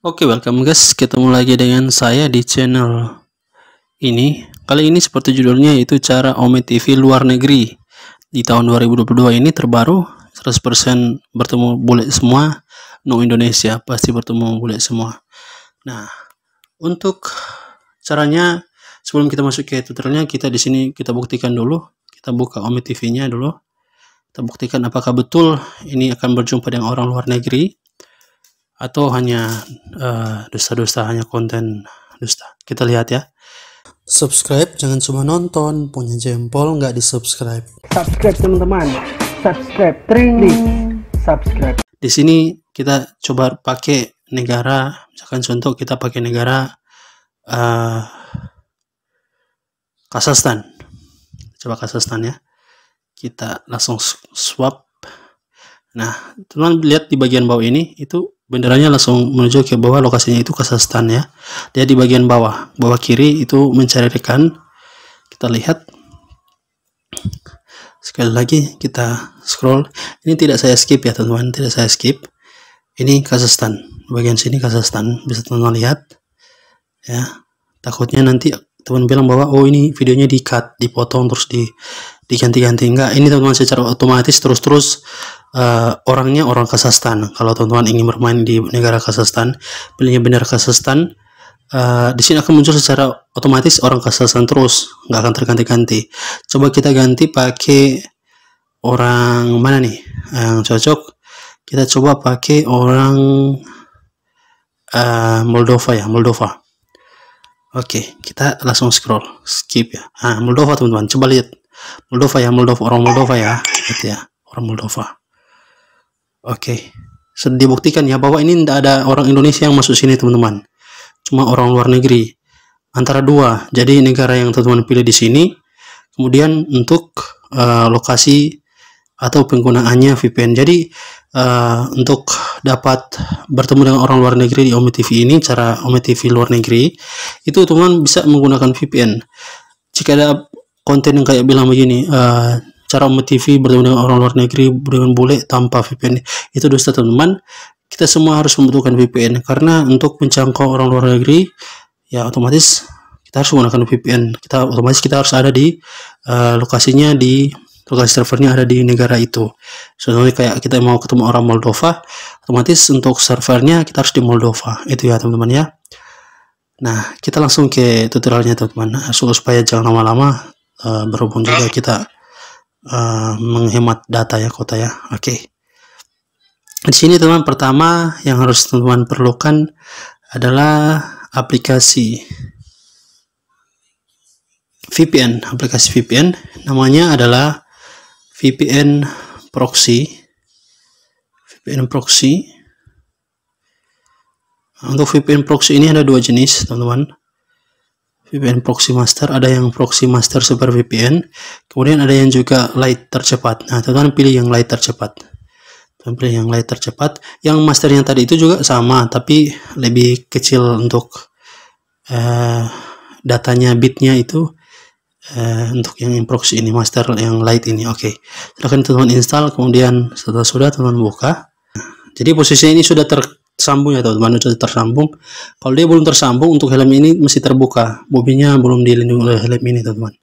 Oke, okay, welcome guys. Ketemu lagi dengan saya di channel ini. Kali ini seperti judulnya yaitu cara Ome TV luar negeri. Di tahun 2022 ini terbaru 100% bertemu bule semua, no Indonesia, pasti bertemu bule semua. Nah, untuk caranya sebelum kita masuk ke tutorialnya, kita di sini kita buktikan dulu. Kita buka Ome TV-nya dulu. Kita buktikan apakah betul ini akan berjumpa dengan orang luar negeri atau hanya eh, dosa-dosa uh, hanya konten dusta. Kita lihat ya. Subscribe jangan cuma nonton, punya jempol nggak di subscribe. Subscribe teman-teman, subscribe, trending subscribe. Di sini kita coba pakai negara, misalkan contoh kita pakai negara uh, Kazakhstan. Coba Kazakhstan ya. Kita langsung swap. Nah, teman lihat di bagian bawah ini itu benderanya langsung menuju ke bawah lokasinya itu Kazakhstan ya dia di bagian bawah bawah kiri itu mencari rekan kita lihat sekali lagi kita scroll ini tidak saya skip ya teman-teman tidak saya skip ini Kazakhstan bagian sini Kazakhstan bisa teman-teman lihat ya takutnya nanti teman bilang bahwa oh ini videonya di cut dipotong terus di diganti-ganti enggak ini teman-teman secara otomatis terus-terus uh, orangnya orang Kazakhstan. Kalau teman-teman ingin bermain di negara Kazakhstan, pilihnya benar Kazakhstan. Uh, di sini akan muncul secara otomatis orang Kazakhstan terus, nggak akan terganti-ganti. Coba kita ganti pakai orang mana nih yang cocok? Kita coba pakai orang uh, Moldova ya, Moldova. Oke, okay, kita langsung scroll, skip ya. Ah, Moldova teman-teman, coba lihat Moldova ya, Moldova orang Moldova ya, gitu ya, orang Moldova. Oke. Okay. Dibuktikan ya bahwa ini tidak ada orang Indonesia yang masuk sini, teman-teman. Cuma orang luar negeri. Antara dua. Jadi negara yang teman-teman pilih di sini, kemudian untuk uh, lokasi atau penggunaannya VPN. Jadi uh, untuk dapat bertemu dengan orang luar negeri di Ome TV ini, cara Ome TV luar negeri itu teman bisa menggunakan VPN. Jika ada konten yang kayak bilang begini, uh, cara Umat TV bertemu dengan orang luar negeri dengan bule tanpa VPN itu dosa teman-teman kita semua harus membutuhkan VPN karena untuk menjangkau orang luar negeri ya otomatis kita harus menggunakan VPN kita otomatis kita harus ada di uh, lokasinya di lokasi servernya ada di negara itu. Contohnya kayak kita mau ketemu orang Moldova, otomatis untuk servernya kita harus di Moldova. Itu ya teman-teman ya. Nah, kita langsung ke tutorialnya teman-teman. Supaya jangan lama-lama uh, berhubung juga kita uh, menghemat data ya kota ya oke okay. di sini teman pertama yang harus teman perlukan adalah aplikasi VPN aplikasi VPN namanya adalah VPN proxy VPN proxy untuk VPN proxy ini ada dua jenis teman-teman VPN proxy master, ada yang proxy master super VPN, kemudian ada yang juga light tercepat. Nah, teman-teman pilih yang light tercepat. Teman pilih yang light tercepat. Yang master yang tadi itu juga sama, tapi lebih kecil untuk uh, datanya bitnya itu uh, untuk yang proxy ini master yang light ini. Oke, okay. silakan teman-teman install, kemudian setelah sudah teman-teman buka. Jadi posisi ini sudah ter tersambung ya teman-teman sudah tersambung kalau dia belum tersambung untuk helm ini masih terbuka bobinya belum dilindungi oleh helm ini teman-teman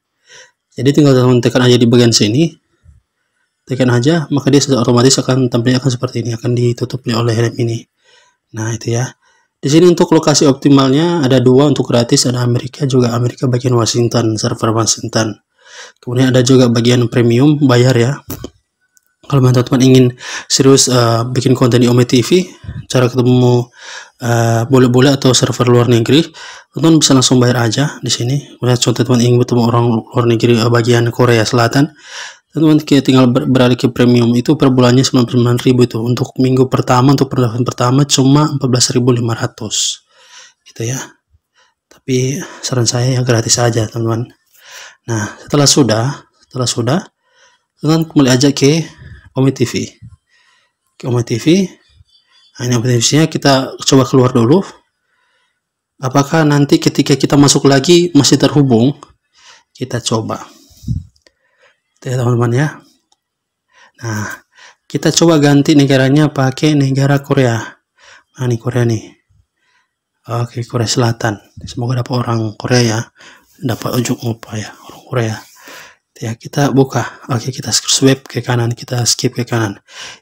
jadi tinggal teman-teman tekan aja di bagian sini tekan aja maka dia sudah otomatis akan tampilnya akan seperti ini akan ditutupnya oleh helm ini nah itu ya di sini untuk lokasi optimalnya ada dua untuk gratis ada Amerika juga Amerika bagian Washington server Washington kemudian ada juga bagian premium bayar ya kalau teman-teman ingin serius uh, bikin konten di Ome TV cara ketemu boleh-boleh atau server luar negeri teman-teman bisa langsung bayar aja di sini kemudian contoh teman ingin bertemu orang luar negeri uh, bagian Korea Selatan teman-teman tinggal ber beralih ke premium itu per bulannya ribu itu untuk minggu pertama untuk pendaftaran pertama cuma 14.500 gitu ya tapi saran saya ya gratis aja teman-teman nah setelah sudah setelah sudah teman kembali aja ke Omi TV. Oke, Omi TV. Nah, ini Omi TV-nya kita coba keluar dulu. Apakah nanti ketika kita masuk lagi masih terhubung? Kita coba. Oke, teman-teman ya. Nah, kita coba ganti negaranya pakai negara Korea. Nah, ini Korea nih. Oke, Korea Selatan. Semoga dapat orang Korea ya. Dapat ujung upaya ya, orang Korea ya kita buka oke kita swipe ke kanan kita skip ke kanan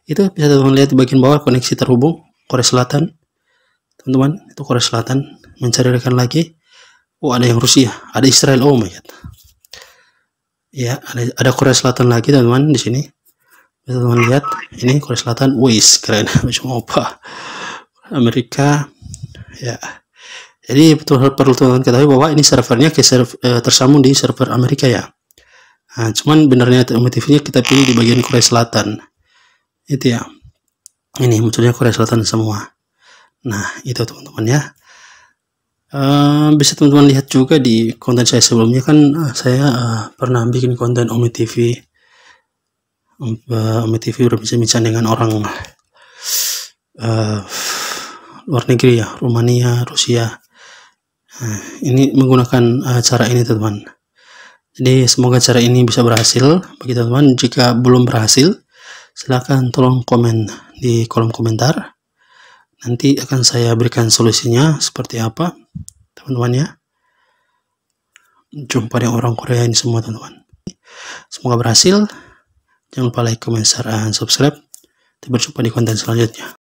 itu bisa teman-teman lihat di bagian bawah koneksi terhubung Korea Selatan teman-teman itu Korea Selatan mencari rekan lagi oh ada yang Rusia ada Israel oh my god ya ada, ada Korea Selatan lagi teman-teman di sini bisa teman lihat ini Korea Selatan wis keren macam apa Amerika ya jadi betul perlu teman-teman ketahui bahwa ini servernya ke server, eh, tersambung di server Amerika ya Nah, cuman benernya motifnya kita pilih di bagian Korea Selatan. Itu ya. Ini munculnya Korea Selatan semua. Nah, itu teman-teman ya. Uh, bisa teman-teman lihat juga di konten saya sebelumnya kan uh, saya uh, pernah bikin konten Omi TV um, uh, Omi TV udah bisa bincang dengan orang uh, luar negeri ya Rumania Rusia uh, ini menggunakan uh, cara ini teman-teman jadi semoga cara ini bisa berhasil bagi teman-teman. Jika belum berhasil, silahkan tolong komen di kolom komentar. Nanti akan saya berikan solusinya seperti apa, teman-teman ya. Jumpa dengan orang Korea ini semua, teman-teman. Semoga berhasil. Jangan lupa like, comment, share, dan subscribe. Kita berjumpa di konten selanjutnya.